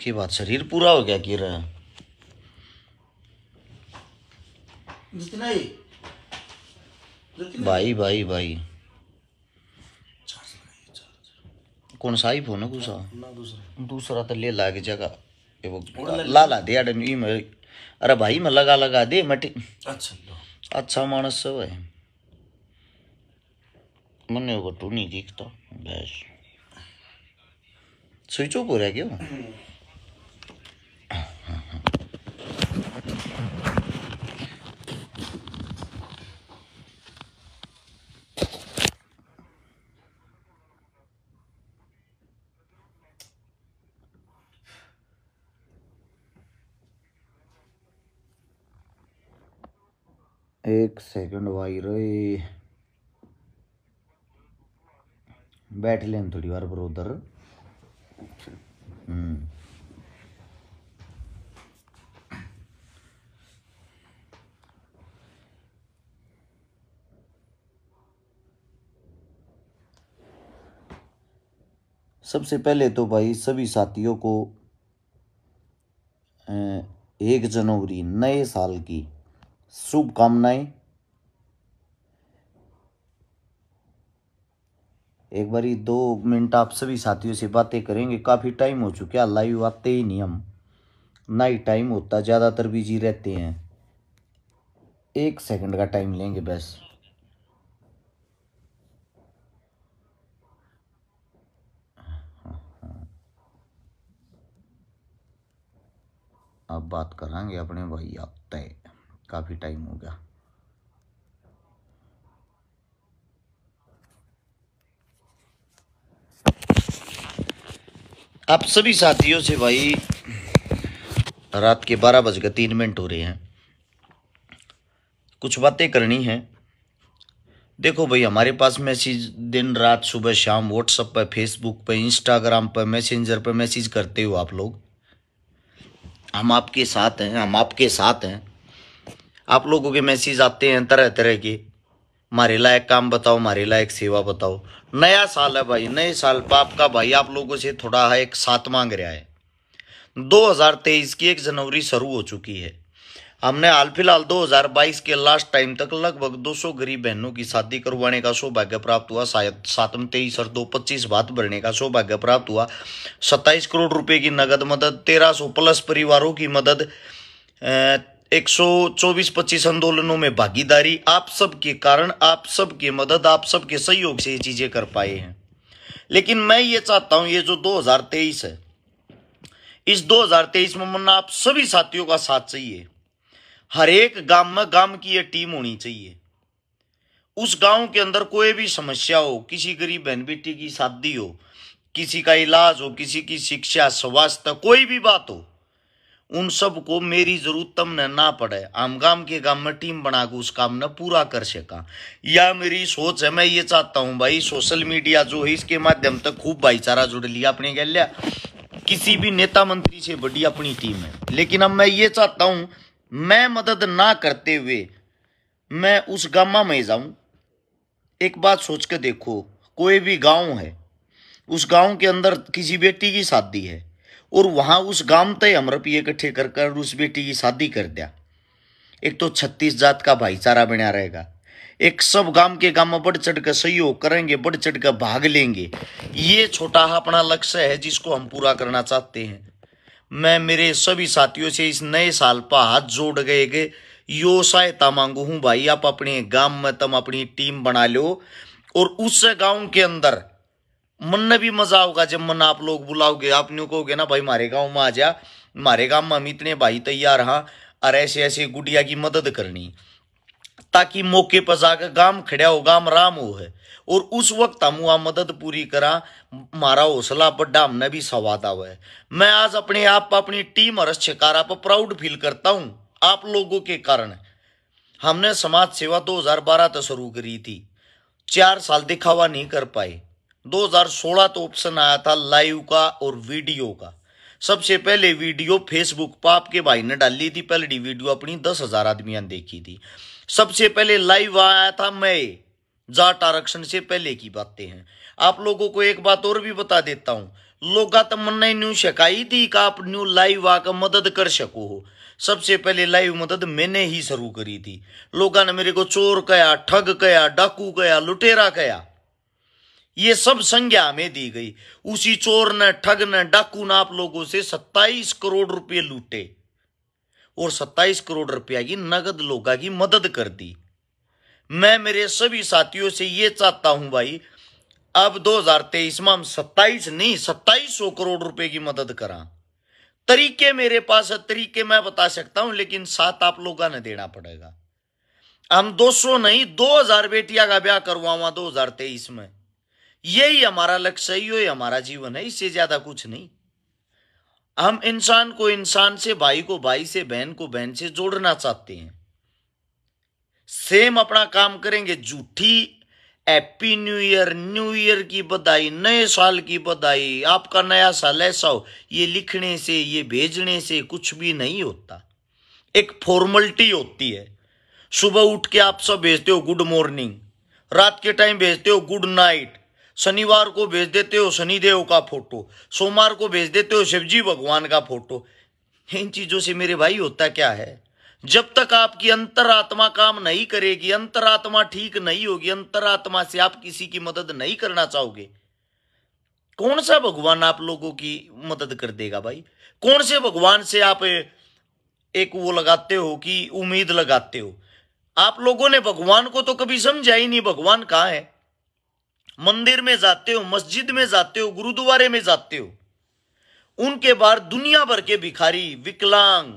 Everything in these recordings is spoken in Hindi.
की बात शरीर पूरा हो गया गिर भाई भाई भाई कौन सा ही फोन है दूसरा दूसरा तो ले लाग के जगह वो ला ला दे अरे भाई मैं लगा लगा दे मटी अच्छा अच्छा मानस सब है मन वो टू नहीं दिखता बैस स्विच ऑफ हो रहा है एक सेकंड भाई रे बैठ लें थोड़ी बार पर उधर हम्म। सबसे पहले तो भाई सभी साथियों को एक जनवरी नए साल की शुभकामनाएं एक बारी दो मिनट आप सभी साथियों से बातें करेंगे काफ़ी टाइम हो चुका लाइव आते ही नहीं हम ना ही टाइम होता ज़्यादातर बिजी रहते हैं एक सेकंड का टाइम लेंगे बस अब बात करांगे अपने भाई आप तय काफ़ी टाइम हो गया आप सभी साथियों से भाई रात के बारह बजकर तीन मिनट हो रहे हैं कुछ बातें करनी हैं देखो भाई हमारे पास मैसेज दिन रात सुबह शाम व्हाट्सअप पर फेसबुक पर इंस्टाग्राम पर मैसेंजर पर मैसेज करते हो आप लोग हम आपके साथ हैं हम आपके साथ हैं आप लोगों के मैसेज आते हैं तरह तरह के मारे लायक काम बताओ मारे लायक सेवा बताओ नया साल है भाई नए साल पर आपका भाई आप लोगों से थोड़ा एक साथ मांग रहा है 2023 की एक जनवरी शुरू हो चुकी है हमने हाल फिलहाल 2022 के लास्ट टाइम तक लगभग 200 गरीब बहनों की शादी करवाने का सौभाग्य प्राप्त हुआ शायद सातम तेईस और दो पच्चीस बात भरने का सौभाग्य प्राप्त हुआ 27 करोड़ रुपए की नगद मदद 1300 प्लस परिवारों की मदद 124 पच्चीस आंदोलनों में भागीदारी आप सब के कारण आप सब के मदद आप सब के सहयोग से ये चीजें कर पाए हैं लेकिन मैं ये चाहता हूं ये जो 2023 है इस 2023 में मुन्ना आप सभी साथियों का साथ चाहिए हर एक गांव में गांव की ये टीम होनी चाहिए उस गांव के अंदर कोई भी समस्या हो किसी गरीब बहन बेटी की शादी हो किसी का इलाज हो किसी की शिक्षा स्वास्थ्य कोई भी बात हो उन सबको मेरी जरूरत तम ने ना पड़े आम गाम के गांव में टीम बनाकर उस काम ने पूरा कर सका यह मेरी सोच है मैं ये चाहता हूँ भाई सोशल मीडिया जो है इसके माध्यम तक खूब भाईचारा जुड़ लिया अपने कह लिया किसी भी नेता मंत्री से बड़ी अपनी टीम है लेकिन अब मैं ये चाहता हूँ मैं मदद ना करते हुए मैं उस गामा में जाऊँ एक बात सोच के देखो कोई भी गाँव है उस गाँव के अंदर किसी बेटी की शादी है और वहां उस गांव तय रुपये इकट्ठे कर कर उस बेटी की शादी कर दिया एक तो छत्तीस जात का भाईचारा बना रहेगा एक सब गांव के गांव में बढ़ चढ़ कर सहयोग करेंगे बढ़ चढ़ कर भाग लेंगे ये छोटा अपना लक्ष्य है जिसको हम पूरा करना चाहते हैं मैं मेरे सभी साथियों से इस नए साल पर हाथ जोड़ गए गए यो सहायता मांगू हूँ भाई आप अपने गांव में तुम अपनी टीम बना लो और उस गांव के अंदर मन भी मजा होगा जब मन आप लोग बुलाओगे आप न्यू कहोगे ना भाई मारे गाँव में आ जा मारे गाँव में हम इतने भाई तैयार हाँ और ऐसे ऐसे गुड़िया की मदद करनी ताकि मौके पर जाकर गाम खड़ा हो गाम राम हो है और उस वक्त हम वहाँ मदद पूरी करा मारा हौसला बड्डा हमने भी सवाद हुआ है मैं आज अपने आप पर अपनी टीम और शिकारा पर प्राउड फील करता हूँ आप लोगों के कारण हमने समाज सेवा 2012 तो शुरू करी थी चार साल दिखावा नहीं कर पाए 2016 तो ऑप्शन आया था लाइव का और वीडियो का सबसे पहले वीडियो फेसबुक पर आपके भाई ने डाली थी पहली वीडियो अपनी दस हजार आदमियां देखी थी सबसे पहले लाइव आया था मैं जाट आरक्षण से पहले की बातें हैं आप लोगों को एक बात और भी बता देता हूं लोग तमन्ना न्यू शिकाई थी का आप न्यू लाइव आकर मदद कर सको हो सबसे पहले लाइव मदद मैंने ही शुरू करी थी लोगों ने मेरे को चोर कया ठग कया डाकू कया लुटेरा कया ये सब संज्ञा हमें दी गई उसी चोर ने ठग ने डाकू ने आप लोगों से सत्ताईस करोड़ रुपए लूटे और सत्ताईस करोड़ रुपया की नगद लोगा की मदद कर दी मैं मेरे सभी साथियों से ये चाहता हूं भाई अब 2023 में हम सत्ताईस नहीं सत्ताईस सौ करोड़ रुपए की मदद करा तरीके मेरे पास है तरीके मैं बता सकता हूं लेकिन साथ आप लोगों ने देना पड़ेगा हम 200 नहीं 2000 बेटिया का ब्याह हजार तेईस में यही हमारा लक्ष्य है यही हमारा जीवन है इससे ज्यादा कुछ नहीं हम इंसान को इंसान से भाई को भाई से बहन को बहन से जोड़ना चाहते हैं सेम अपना काम करेंगे झूठी happy new year new year की बधाई नए साल की बधाई आपका नया साल ऐसा हो ये लिखने से ये भेजने से कुछ भी नहीं होता एक फॉर्मलिटी होती है सुबह उठ के आप सब भेजते हो गुड मॉर्निंग रात के टाइम भेजते हो गुड नाइट शनिवार को भेज देते हो शनिदेव का फोटो सोमवार को भेज देते हो शिवजी भगवान का फोटो इन चीजों से मेरे भाई होता क्या है जब तक आपकी अंतरात्मा काम नहीं करेगी अंतरात्मा ठीक नहीं होगी अंतरात्मा से आप किसी की मदद नहीं करना चाहोगे कौन सा भगवान आप लोगों की मदद कर देगा भाई कौन से भगवान से आप एक वो लगाते हो कि उम्मीद लगाते हो आप लोगों ने भगवान को तो कभी समझा ही नहीं भगवान कहाँ है मंदिर में जाते हो मस्जिद में जाते हो गुरुद्वारे में जाते हो उनके बाद दुनिया भर के भिखारी विकलांग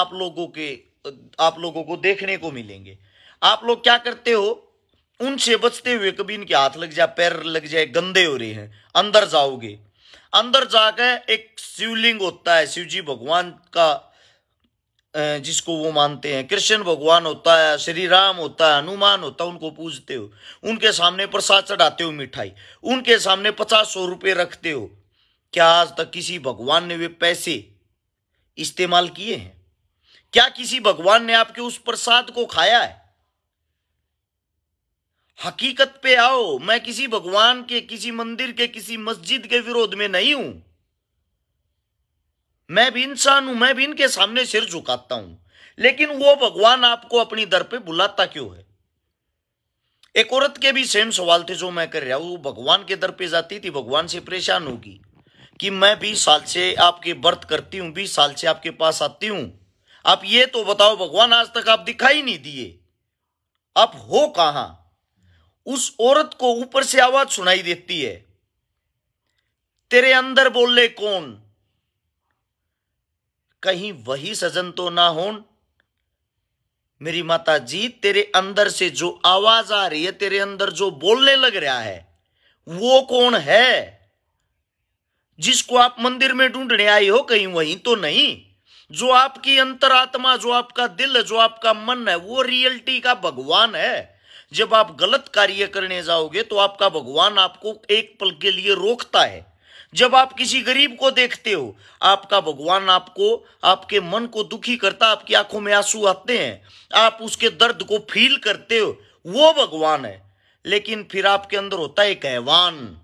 आप लोगों के आप लोगों को देखने को मिलेंगे आप लोग क्या करते हो उनसे बचते हुए कभी इनके हाथ लग जाए पैर लग जाए गंदे हो रहे हैं अंदर जाओगे अंदर जाकर एक शिवलिंग होता है शिव जी भगवान का जिसको वो मानते हैं कृष्ण भगवान होता है श्री राम होता है हनुमान होता है उनको पूजते हो उनके सामने प्रसाद चढ़ाते हो मिठाई उनके सामने पचास सौ रुपये रखते हो क्या आज तक किसी भगवान ने वे पैसे इस्तेमाल किए हैं क्या किसी भगवान ने आपके उस प्रसाद को खाया है हकीकत पे आओ मैं किसी भगवान के किसी मंदिर के किसी मस्जिद के विरोध में नहीं हूं मैं भी इंसान हूं मैं भी इनके सामने सिर झुकाता हूं लेकिन वो भगवान आपको अपनी दर पे बुलाता क्यों है एक औरत के भी सेम सवाल थे जो मैं कर रहा हूं वो भगवान के दर पे जाती थी भगवान से परेशान होगी कि मैं बीस साल से आपके वर्त करती हूं बीस साल से आपके पास आती हूं आप ये तो बताओ भगवान आज तक आप दिखाई नहीं दिए आप हो कहा उस औरत को ऊपर से आवाज सुनाई देती है तेरे अंदर बोले कौन कहीं वही सजन तो ना हो मेरी माता जी तेरे अंदर से जो आवाज आ रही है तेरे अंदर जो बोलने लग रहा है वो कौन है जिसको आप मंदिर में ढूंढने आए हो कहीं वही तो नहीं जो आपकी अंतरात्मा जो आपका दिल जो आपका मन है वो रियलिटी का भगवान है जब आप गलत कार्य करने जाओगे तो आपका भगवान आपको एक पल के लिए रोकता है जब आप किसी गरीब को देखते हो आपका भगवान आपको आपके मन को दुखी करता आपकी आंखों में आंसू आते हैं आप उसके दर्द को फील करते हो वो भगवान है लेकिन फिर आपके अंदर होता है एक ऐवान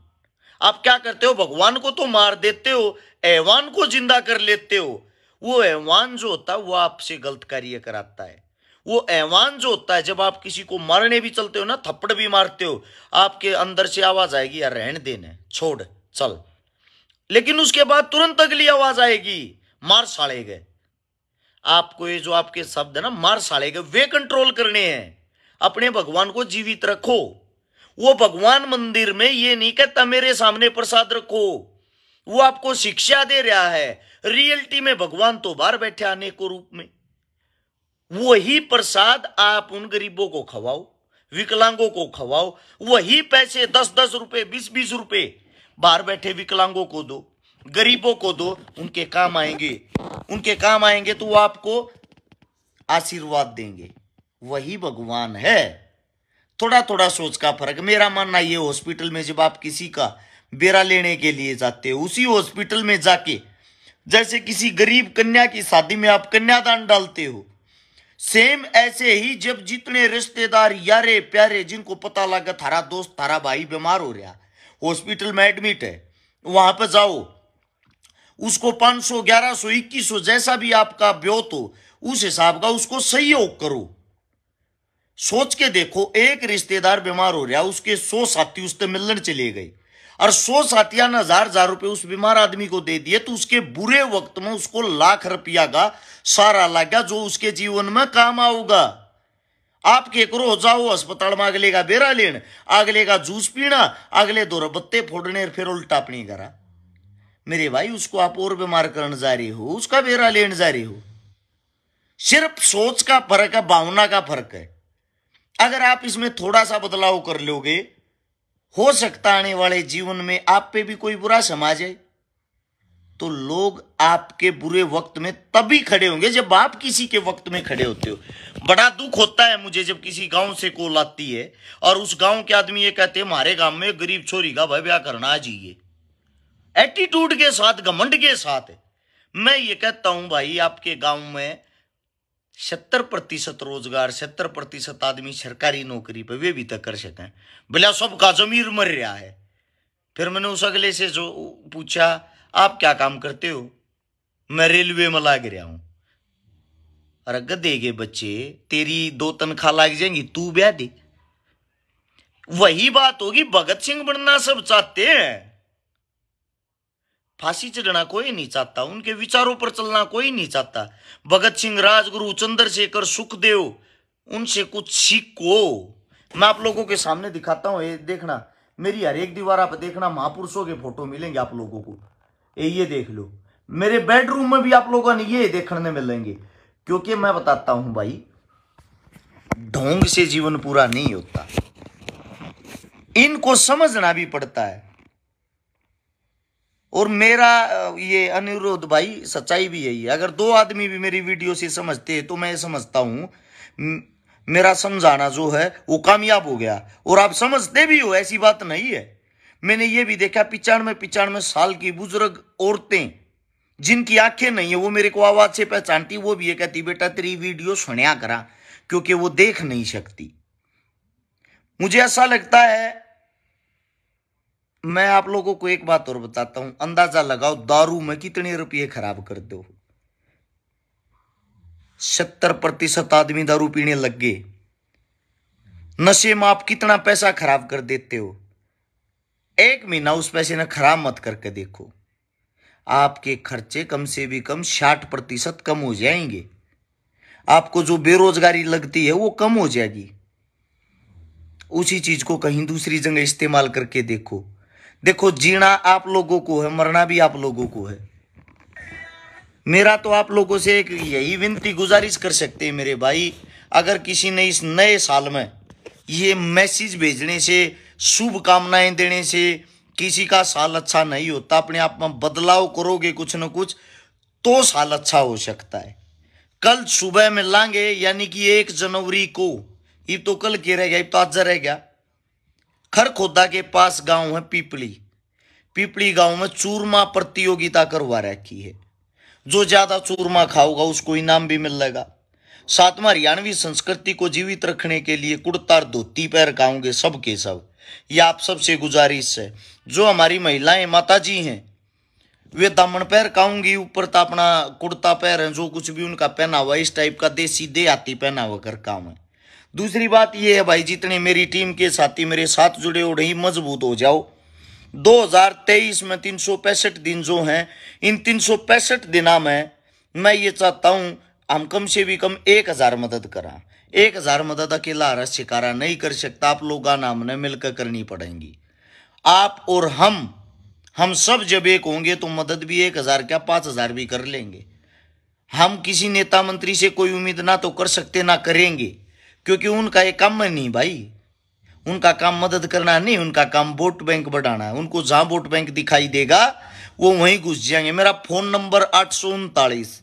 आप क्या करते हो भगवान को तो मार देते हो ऐवान को जिंदा कर लेते हो वो ऐवान जो होता है वो आपसे गलत कार्य कराता है वो ऐवान जो होता है जब आप किसी को मारने भी चलते हो ना थप्पड़ भी मारते हो आपके अंदर से आवाज आएगी या रहन देने छोड़ चल लेकिन उसके बाद तुरंत अगली आवाज आएगी मार साड़े गए आपको ये जो आपके शब्द है ना मार साड़े गए वे कंट्रोल करने हैं अपने भगवान को जीवित रखो वो भगवान मंदिर में ये नहीं कहता मेरे सामने प्रसाद रखो वो आपको शिक्षा दे रहा है रियलिटी में भगवान तो बाहर बैठे आने को रूप में वही प्रसाद आप उन गरीबों को खवाओ विकलांगों को खवाओ वही पैसे दस दस रुपए बीस बीस रुपए बाहर बैठे विकलांगों को दो गरीबों को दो उनके काम आएंगे उनके काम आएंगे तो वो आपको आशीर्वाद देंगे वही भगवान है थोड़ा थोड़ा सोच का फर्क मेरा मानना ये हॉस्पिटल में जब आप किसी का बेरा लेने के लिए जाते हो उसी हॉस्पिटल में जाके जैसे किसी गरीब कन्या की शादी में आप कन्यादान डालते हो सेम ऐसे ही जब जितने रिश्तेदार यारे प्यारे जिनको पता लगा थारा दोस्त थारा भाई बीमार हो रहा हॉस्पिटल में एडमिट है वहां पर जाओ उसको 500, 1100, 2100 जैसा भी आपका ब्योत हो उस हिसाब का उसको सहयोग करो सोच के देखो एक रिश्तेदार बीमार हो रहा उसके सो साथी उससे मिलने चले गए और सो साथिया ने हजार हजार रुपये उस बीमार आदमी को दे दिए तो उसके बुरे वक्त में उसको लाख रुपया का सारा लागू जो उसके जीवन में काम आऊगा आपके करो जाओ अस्पताल में अगले का बेरा लेन अगले का जूस पीना अगले दो रबत्ते फोड़ने फिर उल्टा अपनी करा मेरे भाई उसको आप और बीमार करने जा रहे हो उसका बेरा लेन जा रहे हो सिर्फ सोच का फर्क है भावना का फर्क है अगर आप इसमें थोड़ा सा बदलाव कर लोगे हो सकता आने वाले जीवन में आप पे भी कोई बुरा समाज है तो लोग आपके बुरे वक्त में तभी खड़े होंगे जब आप किसी के वक्त में खड़े होते हो बड़ा दुख होता है मुझे जब किसी गांव से कोल आती है और उस गांव के आदमी ये कहते हैं हमारे गांव में गरीब छोरी का भाई ब्याह करना चाहिए एटीट्यूड के साथ घमंड के साथ मैं ये कहता हूं भाई आपके गांव में सत्तर प्रतिशत रोजगार सत्तर प्रतिशत आदमी सरकारी नौकरी पर वे भी तक कर सकें भला सबका जमीर मर रहा है फिर मैंने उस अगले से जो पूछा आप क्या काम करते हो मैं रेलवे में लाग रहा हूं अरे गधे बच्चे तेरी दो तनखा लग जाएंगी तू ब्याह दे वही बात होगी भगत सिंह बनना सब चाहते हैं फांसी चढ़ना कोई नहीं चाहता उनके विचारों पर चलना कोई नहीं चाहता भगत सिंह राजगुरु चंद्रशेखर सुखदेव उनसे कुछ सीखो मैं आप लोगों के सामने दिखाता हूं ये देखना मेरी हर एक दीवार आप देखना महापुरुषों के फोटो मिलेंगे आप लोगों को ये देख लो मेरे बेडरूम में भी आप लोगों ने ये देखने मिलेंगे क्योंकि मैं बताता हूं भाई ढोंग से जीवन पूरा नहीं होता इनको समझना भी पड़ता है और मेरा ये अनुरोध भाई सच्चाई भी यही है अगर दो आदमी भी मेरी वीडियो से समझते हैं तो मैं समझता हूं मेरा समझाना जो है वो कामयाब हो गया और आप समझते भी हो ऐसी बात नहीं है मैंने ये भी देखा पिचानवे पिचानवे साल की बुजुर्ग औरतें जिनकी आंखें नहीं है वो मेरे को आवाज से पहचानती वो भी ये कहती बेटा तेरी वीडियो सुनया करा क्योंकि वो देख नहीं सकती मुझे ऐसा लगता है मैं आप लोगों को एक बात और बताता हूं अंदाजा लगाओ दारू में कितने रुपये खराब कर दो सत्तर प्रतिशत आदमी दारू पीने लग गए नशे में आप कितना पैसा खराब कर देते हो एक महीना उस पैसे ने खराब मत करके देखो आपके खर्चे कम से भी कम साठ प्रतिशत कम हो जाएंगे आपको जो बेरोजगारी लगती है वो कम हो जाएगी उसी चीज को कहीं दूसरी जगह इस्तेमाल करके देखो देखो जीना आप लोगों को है मरना भी आप लोगों को है मेरा तो आप लोगों से एक यही विनती गुजारिश कर सकते हैं मेरे भाई अगर किसी ने इस नए साल में ये मैसेज भेजने से शुभकामनाएं देने से किसी का साल अच्छा नहीं होता अपने आप में बदलाव करोगे कुछ न कुछ तो साल अच्छा हो सकता है कल सुबह में लांगे यानी कि एक जनवरी को ये तो कल के रह गया ये तो आज रह गया खरखोदा के पास गांव है पीपली पीपली गांव में चूरमा प्रतियोगिता करवा रखी है जो ज्यादा चूरमा खाओगा उसको इनाम भी मिल जाएगा साथ में हरियाणवी संस्कृति को जीवित रखने के लिए कुर्ता धोती पैर खाओगे सबके सब, सब। यह आप सबसे गुजारिश है जो हमारी महिलाएं माता जी हैं वे दामन पैर काऊंगी ऊपर तो अपना कुर्ता पैर है जो कुछ भी उनका पहना हुआ इस टाइप का देसी दे आती पहना हुआ कर काम है दूसरी बात यह है भाई जितने मेरी टीम के साथी मेरे साथ जुड़े हो रही मजबूत हो जाओ 2023 में तीन दिन जो हैं इन तीन दिना में मैं ये चाहता हूँ हम कम से भी कम एक हज़ार मदद करा एक हज़ार मदद अकेला हरा शिकारा नहीं कर सकता आप लोग नाम हमने मिलकर करनी पड़ेंगी आप और हम हम सब जब एक होंगे तो मदद भी एक हज़ार क्या पांच हज़ार भी कर लेंगे हम किसी नेता मंत्री से कोई उम्मीद ना तो कर सकते ना करेंगे क्योंकि उनका एक काम नहीं भाई उनका काम मदद करना नहीं उनका काम वोट बैंक बढ़ाना है उनको जहां वोट बैंक दिखाई देगा वो वहीं घुस जाएंगे मेरा फ़ोन नंबर आठ सौ उनतालीस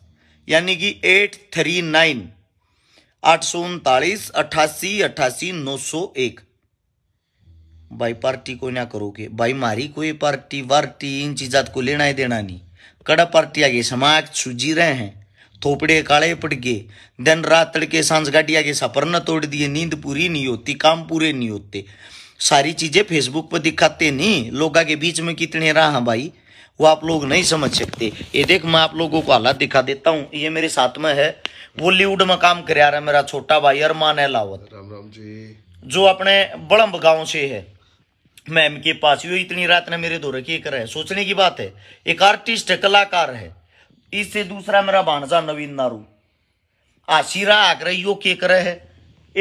यानी कि एट थ्री नाइन आठ सौ उनतालीस अट्ठासी अट्ठासी नौ सौ एक भाई पार्टी को ना करोगे भाई मारी कोई पार्टी वार्टी इन चीजा को लेना ही देना नहीं कड़ा पार्टी आगे समाज सुजी रहे हैं थोपड़े काले पड़ गए दिन रात तड़के सांस आगे सफर न तोड़ दिए नींद पूरी नहीं होती काम पूरे नहीं होते सारी चीजें फेसबुक पर दिखाते नहीं लोग आगे बीच में कितने रहा भाई वो आप लोग नहीं समझ सकते ये देख मैं आप लोगों को हालात दिखा देता हूँ ये मेरे साथ में है बॉलीवुड में काम कर रहा है मेरा छोटा भाई अरमान है लावत राम राम जी जो अपने बड़म गांव से है मैम के पास यो इतनी रात ने मेरे दो रखी कर सोचने की बात है एक आर्टिस्ट है कलाकार है इससे दूसरा मेरा भाणजा नवीन नारू आशीरा आग्रह यो के कर है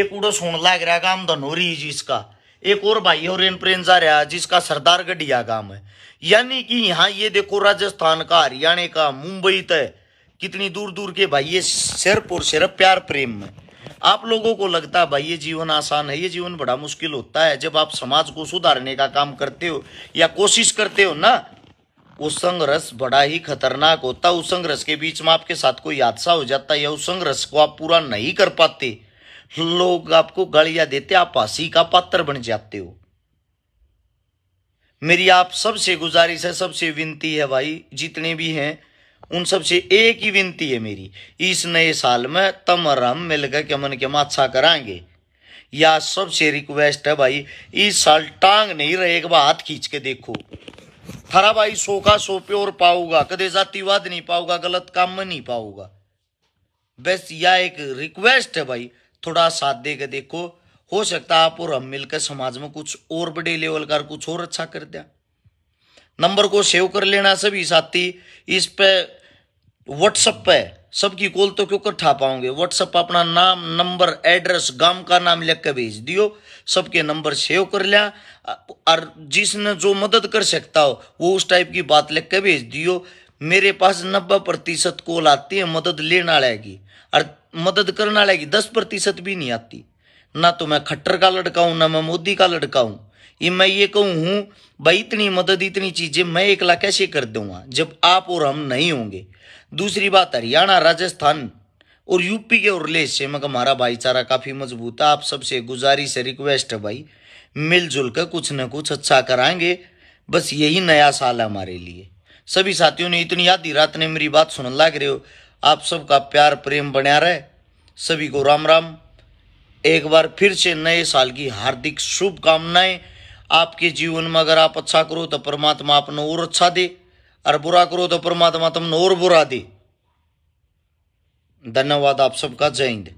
एक उड़ो सुन लाग रहा काम धनोरी जिसका एक और भाई और इन प्रेम जा रहा जिसका सरदार गढ़िया गांव है यानी कि यहाँ ये देखो राजस्थान का हरियाणा का मुंबई तय कितनी दूर दूर के भाई ये सिर्फ और सिर्फ प्यार प्रेम में आप लोगों को लगता है भाई ये जीवन आसान है ये जीवन बड़ा मुश्किल होता है जब आप समाज को सुधारने का काम करते हो या कोशिश करते हो ना वो संघर्ष बड़ा ही खतरनाक होता उस संघर्ष के बीच में आपके साथ कोई हादसा हो जाता है या उस संघर्ष को आप पूरा नहीं कर पाते लोग आपको गालियां देते आप हंसी का पात्र बन जाते हो मेरी आप सबसे गुजारिश है सबसे विनती है भाई जितने भी हैं उन सब से एक ही विनती है मेरी इस नए साल में तम और हम मिलकर के मन के हम करांगे कराएंगे या सबसे रिक्वेस्ट है भाई इस साल टांग नहीं रहे एक बार हाथ खींच के देखो थरा भाई सोखा सो प्योर पाऊगा कदे जातिवाद नहीं पाऊगा गलत काम में नहीं पाऊगा बस यह एक रिक्वेस्ट है भाई थोड़ा साथ दे के देखो हो सकता आप और हम मिलकर समाज में कुछ और बड़े लेवल का कुछ और अच्छा कर दिया नंबर को सेव कर लेना सभी साथी इस पे व्हाट्सअप पे सबकी कॉल तो क्यों कर ठा पाओगे व्हाट्सअप अपना नाम नंबर एड्रेस गांव का नाम लिख के भेज दियो सबके नंबर सेव कर लिया और जिसने जो मदद कर सकता हो वो उस टाइप की बात लिख के भेज दियो मेरे पास नब्बे प्रतिशत कॉल आती है मदद लेना लगेगी और मदद करना लगेगी दस प्रतिशत भी नहीं आती ना तो मैं खट्टर का लड़का हूँ ना मैं मोदी का लड़का हूँ ये मैं ये कहूँ हूँ भाई इतनी मदद इतनी चीजें मैं एकला कैसे कर दूंगा जब आप और हम नहीं होंगे दूसरी बात हरियाणा राजस्थान और यूपी के उर्ले हिस्से में हमारा भाईचारा काफ़ी मजबूत है आप सबसे गुजारिश है रिक्वेस्ट है भाई मिलजुल कर कुछ न कुछ अच्छा कराएंगे बस यही नया साल है हमारे लिए सभी साथियों ने इतनी आधी रात ने मेरी बात सुन लग रहे हो आप सबका प्यार प्रेम बनया रहे सभी को राम राम एक बार फिर से नए साल की हार्दिक शुभकामनाएं आपके जीवन में अगर आप अच्छा करो तो परमात्मा आपने और अच्छा दे और बुरा करो तो परमात्मा तुमने और बुरा दी धन्यवाद आप सबका जय हिंद